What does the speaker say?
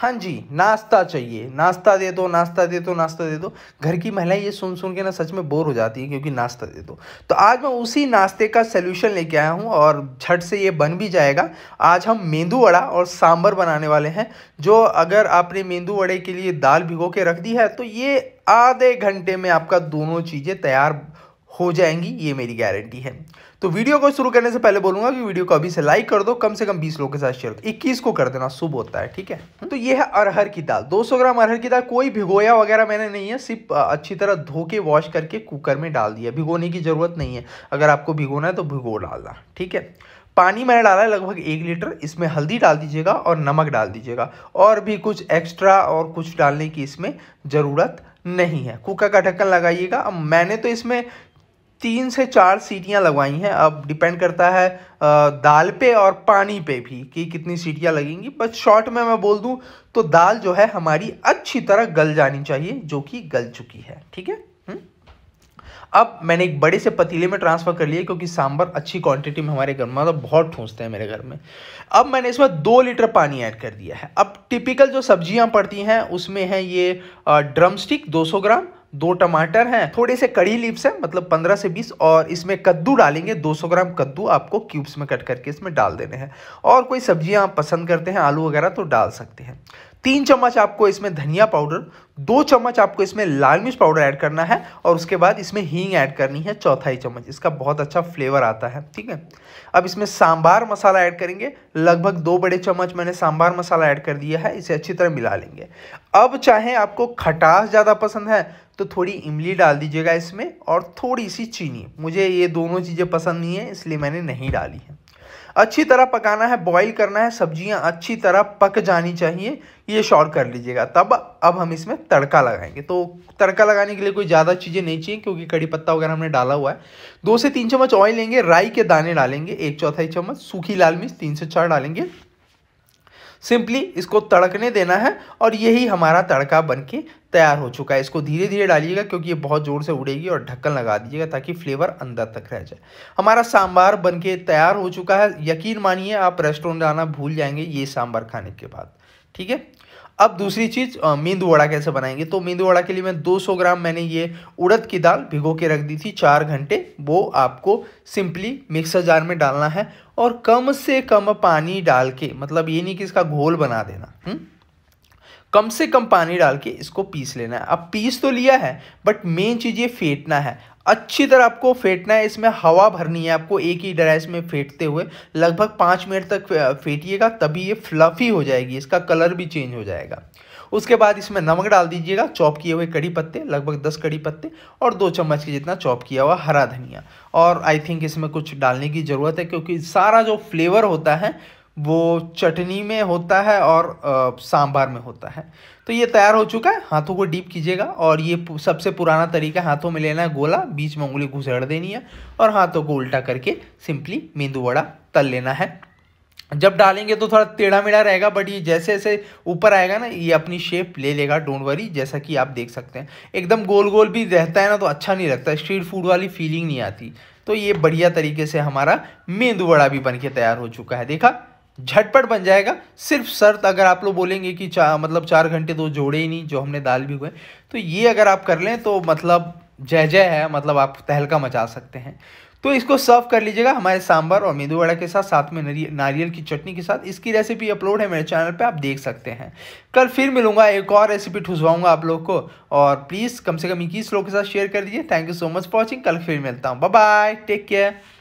हाँ जी नाश्ता चाहिए नाश्ता दे दो नाश्ता दे दो नाश्ता दे दो घर की महिलाएं ये सुन सुन के ना सच में बोर हो जाती है क्योंकि नाश्ता दे दो तो आज मैं उसी नाश्ते का सोल्यूशन लेके आया हूँ और झट से ये बन भी जाएगा आज हम मेंदू वड़ा और सांभर बनाने वाले हैं जो अगर आपने मेंदू वड़े के लिए दाल भिगो के रख दी है तो ये आधे घंटे में आपका दोनों चीज़ें तैयार हो जाएंगी ये मेरी गारंटी है तो वीडियो को शुरू करने से पहले बोलूंगा कि वीडियो को अभी से लाइक कर दो कम से कम 20 लोगों के साथ शेयर करो 21 को कर देना शुभ होता है ठीक है तो ये है अरहर की दाल 200 ग्राम अरहर की दाल कोई भिगोया वगैरह मैंने नहीं है सिर्फ अच्छी तरह धो के वॉश करके कुकर में डाल दिया भिगोने की जरूरत नहीं है अगर आपको भिगोना है तो भिगो डालना ठीक है पानी मैंने डाला है लगभग एक लीटर इसमें हल्दी डाल दीजिएगा और नमक डाल दीजिएगा और भी कुछ एक्स्ट्रा और कुछ डालने की इसमें ज़रूरत नहीं है कुकर का ढक्कन लगाइएगा अब मैंने तो इसमें तीन से चार सीटियां लगवाई हैं अब डिपेंड करता है दाल पे और पानी पे भी कि कितनी सीटियां लगेंगी बस शॉर्ट में मैं बोल दूं तो दाल जो है हमारी अच्छी तरह गल जानी चाहिए जो कि गल चुकी है ठीक है अब मैंने एक बड़े से पतीले में ट्रांसफ़र कर लिया क्योंकि सांभर अच्छी क्वांटिटी में हमारे घर में मतलब बहुत ठूंसते हैं मेरे घर में अब मैंने इसमें दो लीटर पानी ऐड कर दिया है अब टिपिकल जो सब्जियां पड़ती हैं उसमें है ये ड्रम स्टिक 200 ग्राम दो टमाटर हैं थोड़े से कड़ी लीव्स हैं मतलब 15 से 20 और इसमें कद्दू डालेंगे 200 ग्राम कद्दू आपको क्यूब्स में कट करके इसमें डाल देने हैं और कोई सब्जियां आप पसंद करते हैं आलू वगैरह तो डाल सकते हैं तीन चम्मच आपको इसमें धनिया पाउडर दो चम्मच आपको इसमें लाल मिर्च पाउडर ऐड करना है और उसके बाद इसमें हींग ऐड करनी है चौथाई चम्मच इसका बहुत अच्छा फ्लेवर आता है ठीक है अब इसमें सांबार मसाला ऐड करेंगे लगभग दो बड़े चम्मच मैंने सांबार मसाला ऐड कर दिया है इसे अच्छी तरह मिला लेंगे अब चाहे आपको खटास ज़्यादा पसंद है तो थोड़ी इमली डाल दीजिएगा इसमें और थोड़ी सी चीनी मुझे ये दोनों चीज़ें पसंद नहीं है इसलिए मैंने नहीं डाली है अच्छी तरह पकाना है बॉईल करना है सब्जियां अच्छी तरह पक जानी चाहिए ये शॉर कर लीजिएगा तब अब हम इसमें तड़का लगाएंगे तो तड़का लगाने के लिए कोई ज़्यादा चीज़ें नहीं चाहिए क्योंकि कड़ी पत्ता वगैरह हमने डाला हुआ है दो से तीन चम्मच ऑयल लेंगे राई के दाने डालेंगे एक चौथाई चम्मच सूखी लाल मिर्च तीन से चार डालेंगे सिंपली इसको तड़कने देना है और यही हमारा तड़का बन के तैयार हो चुका है इसको धीरे धीरे डालिएगा क्योंकि ये बहुत ज़ोर से उड़ेगी और ढक्कन लगा दीजिएगा ताकि फ्लेवर अंदर तक रह जाए हमारा सांबार बन के तैयार हो चुका है यकीन मानिए आप रेस्टोरेंट आना भूल जाएंगे ये सांबार खाने के बाद ठीक है अब दूसरी चीज़ मेंदू वड़ा कैसे बनाएंगे तो मेंदू वड़ा के लिए मैं 200 ग्राम मैंने ये उड़द की दाल भिगो के रख दी थी चार घंटे वो आपको सिंपली मिक्सर जार में डालना है और कम से कम पानी डाल के मतलब ये नहीं कि इसका घोल बना देना हु? हम्म? कम से कम पानी डाल के इसको पीस लेना है अब पीस तो लिया है बट मेन चीज़ ये फेंटना है अच्छी तरह आपको फेंटना है इसमें हवा भरनी है आपको एक ही ड्रेस में फेंटते हुए लगभग पाँच मिनट तक फेंटिएगा तभी ये फ्लफी हो जाएगी इसका कलर भी चेंज हो जाएगा उसके बाद इसमें नमक डाल दीजिएगा चॉप किए हुए कड़ी पत्ते लगभग दस कड़ी पत्ते और दो चम्मच के जितना चॉप किया हुआ हरा धनिया और आई थिंक इसमें कुछ डालने की ज़रूरत है क्योंकि सारा जो फ्लेवर होता है वो चटनी में होता है और सांभर में होता है तो ये तैयार हो चुका है हाथों को डीप कीजिएगा और ये सबसे पुराना तरीका हाथों में लेना है गोला बीच में उंगली घुसेड़ देनी है और हाथों को उल्टा करके सिंपली मेंदू वड़ा तल लेना है जब डालेंगे तो थोड़ा टेढ़ा मेढ़ा रहेगा बट ये जैसे जैसे ऊपर आएगा ना ये अपनी शेप ले लेगा डोंट वरी जैसा कि आप देख सकते हैं एकदम गोल गोल भी रहता है ना तो अच्छा नहीं लगता स्ट्रीट फूड वाली फीलिंग नहीं आती तो ये बढ़िया तरीके से हमारा मेंदू वड़ा भी बन के तैयार हो चुका है देखा झटपट बन जाएगा सिर्फ शर्त अगर आप लोग बोलेंगे कि चा मतलब चार घंटे तो जोड़े ही नहीं जो हमने दाल भी हुए तो ये अगर आप कर लें तो मतलब जय जय है मतलब आप तहलका मचा सकते हैं तो इसको सर्व कर लीजिएगा हमारे सांभर और मेदू वड़ा के साथ साथ में नारियल की चटनी के साथ इसकी रेसिपी अपलोड है मेरे चैनल पे आप देख सकते हैं कल फिर मिलूंगा एक और रेसिपी ठुसवाऊंगा आप लोग को और प्लीज़ कम से कम इक्कीस लोग के साथ शेयर कर दीजिए thank you so much for watching कल फिर मिलता हूँ बाय टेक केयर